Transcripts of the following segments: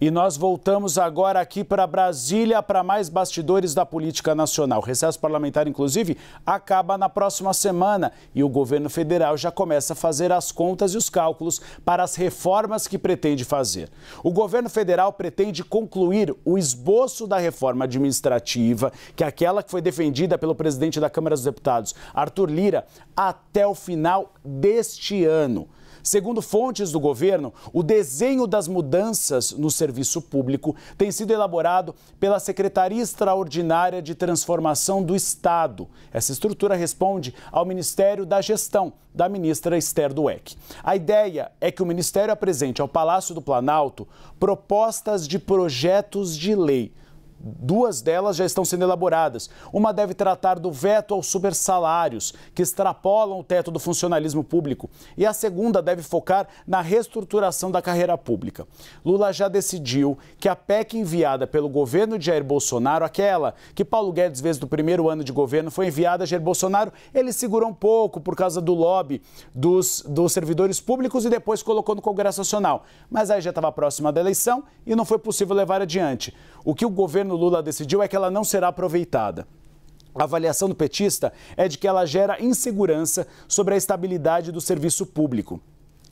E nós voltamos agora aqui para Brasília para mais bastidores da política nacional. O recesso parlamentar, inclusive, acaba na próxima semana e o governo federal já começa a fazer as contas e os cálculos para as reformas que pretende fazer. O governo federal pretende concluir o esboço da reforma administrativa, que é aquela que foi defendida pelo presidente da Câmara dos Deputados, Arthur Lira, até o final deste ano. Segundo fontes do governo, o desenho das mudanças no serviço público tem sido elaborado pela Secretaria Extraordinária de Transformação do Estado. Essa estrutura responde ao Ministério da Gestão, da ministra Esther Dueck. A ideia é que o Ministério apresente ao Palácio do Planalto propostas de projetos de lei Duas delas já estão sendo elaboradas. Uma deve tratar do veto aos supersalários, que extrapolam o teto do funcionalismo público, e a segunda deve focar na reestruturação da carreira pública. Lula já decidiu que a PEC enviada pelo governo de Jair Bolsonaro, aquela que Paulo Guedes fez do primeiro ano de governo, foi enviada a Jair Bolsonaro, ele segurou um pouco por causa do lobby dos, dos servidores públicos e depois colocou no Congresso Nacional. Mas aí já estava próxima da eleição e não foi possível levar adiante. O que o governo governo Lula decidiu é que ela não será aproveitada. A avaliação do petista é de que ela gera insegurança sobre a estabilidade do serviço público.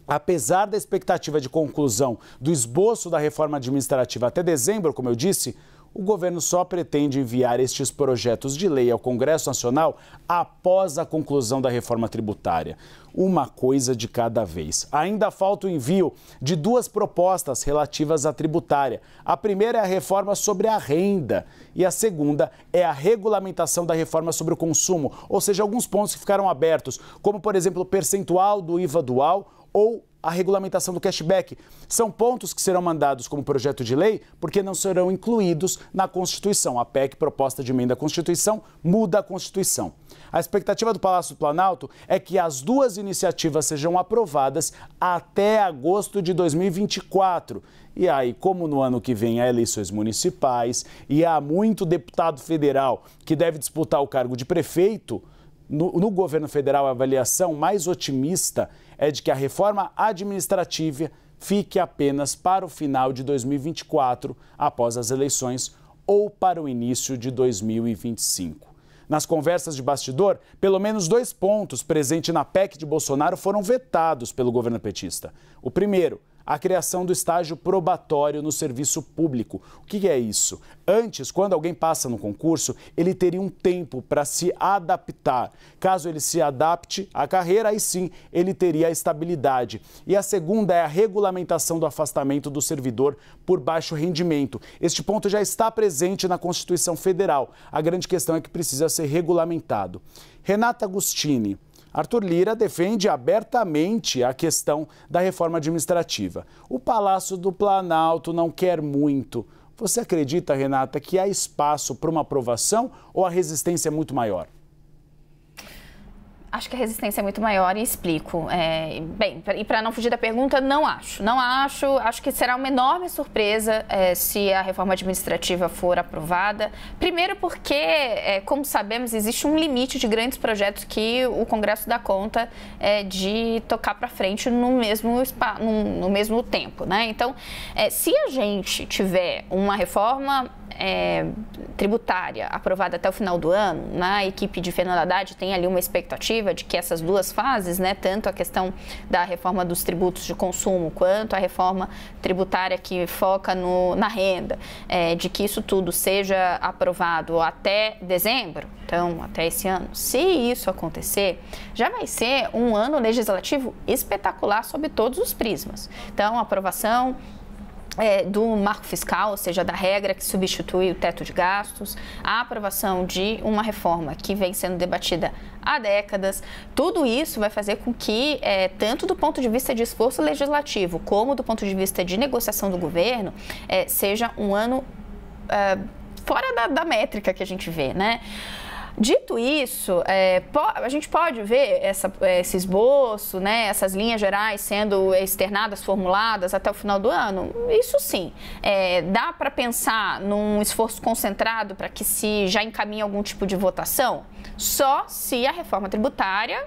Apesar da expectativa de conclusão do esboço da reforma administrativa até dezembro, como eu disse, o governo só pretende enviar estes projetos de lei ao Congresso Nacional após a conclusão da reforma tributária. Uma coisa de cada vez. Ainda falta o envio de duas propostas relativas à tributária. A primeira é a reforma sobre a renda e a segunda é a regulamentação da reforma sobre o consumo, ou seja, alguns pontos que ficaram abertos, como, por exemplo, o percentual do IVA dual ou a regulamentação do cashback. São pontos que serão mandados como projeto de lei porque não serão incluídos na Constituição. A PEC, proposta de emenda à Constituição, muda a Constituição. A expectativa do Palácio do Planalto é que as duas iniciativas sejam aprovadas até agosto de 2024. E aí, como no ano que vem há eleições municipais e há muito deputado federal que deve disputar o cargo de prefeito, no, no, governo federal, a avaliação mais otimista é de que a reforma administrativa fique apenas para o final de 2024, após as eleições, ou para o início de 2025. Nas conversas de bastidor, pelo menos dois pontos presentes na PEC de Bolsonaro foram vetados pelo governo petista. O primeiro, a criação do estágio probatório no serviço público. O que é isso? Antes, quando alguém passa no concurso, ele teria um tempo para se adaptar. Caso ele se adapte à carreira, aí sim ele teria a estabilidade. E a segunda é a regulamentação do afastamento do servidor por baixo rendimento. Este ponto já está presente na Constituição Federal. A grande questão é que precisa ser regulamentado. Renata Agostini, Arthur Lira defende abertamente a questão da reforma administrativa. O Palácio do Planalto não quer muito. Você acredita, Renata, que há espaço para uma aprovação ou a resistência é muito maior? Acho que a resistência é muito maior e explico. É, bem, e para não fugir da pergunta, não acho. Não acho. Acho que será uma enorme surpresa é, se a reforma administrativa for aprovada. Primeiro, porque, é, como sabemos, existe um limite de grandes projetos que o Congresso dá conta é, de tocar para frente no mesmo, spa, no, no mesmo tempo. Né? Então, é, se a gente tiver uma reforma é, tributária aprovada até o final do ano, na né, equipe de Fernando Haddad tem ali uma expectativa de que essas duas fases, né, tanto a questão da reforma dos tributos de consumo quanto a reforma tributária que foca no, na renda, é, de que isso tudo seja aprovado até dezembro, então até esse ano. Se isso acontecer, já vai ser um ano legislativo espetacular sob todos os prismas. Então, aprovação é, do marco fiscal, ou seja, da regra que substitui o teto de gastos, a aprovação de uma reforma que vem sendo debatida há décadas. Tudo isso vai fazer com que, é, tanto do ponto de vista de esforço legislativo, como do ponto de vista de negociação do governo, é, seja um ano é, fora da, da métrica que a gente vê, né? Dito isso, é, a gente pode ver essa, é, esse esboço, né, essas linhas gerais sendo externadas, formuladas até o final do ano? Isso sim. É, dá para pensar num esforço concentrado para que se já encaminhe algum tipo de votação? Só se a reforma tributária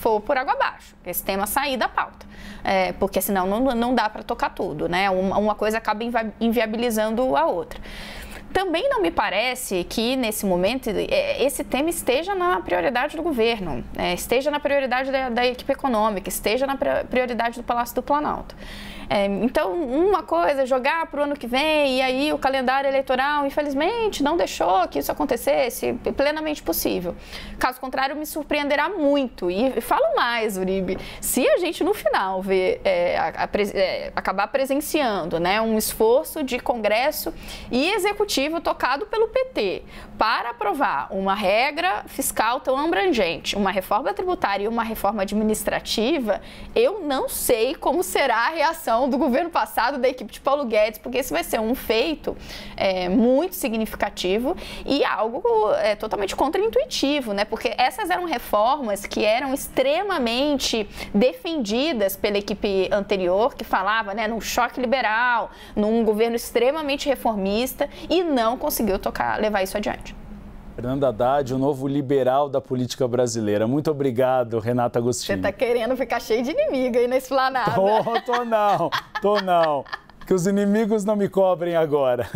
for por água abaixo, esse tema sair da pauta, é, porque senão não, não dá para tocar tudo, né? Uma, uma coisa acaba inviabilizando a outra. Também não me parece que, nesse momento, é, esse tema esteja na prioridade do governo, né? esteja na prioridade da, da equipe econômica, esteja na prioridade do Palácio do Planalto. É, então, uma coisa é jogar para o ano que vem, e aí o calendário eleitoral, infelizmente, não deixou que isso acontecesse é plenamente possível. Caso contrário, me surpreenderá muito. E falo mais, Uribe, se a gente no final ver, é, a, a, é, acabar presenciando né, um esforço de Congresso e Executivo executivo tocado pelo PT para aprovar uma regra fiscal tão abrangente, uma reforma tributária e uma reforma administrativa, eu não sei como será a reação do governo passado da equipe de Paulo Guedes, porque esse vai ser um feito é, muito significativo e algo é, totalmente contraintuitivo, né? Porque essas eram reformas que eram extremamente defendidas pela equipe anterior, que falava, né, num choque liberal, num governo extremamente reformista e não conseguiu tocar, levar isso adiante. Fernando Haddad, o novo liberal da política brasileira. Muito obrigado, Renata Agostinho. Você tá querendo ficar cheio de inimigo aí na esplanada. Tô, tô não, tô não. Que os inimigos não me cobrem agora.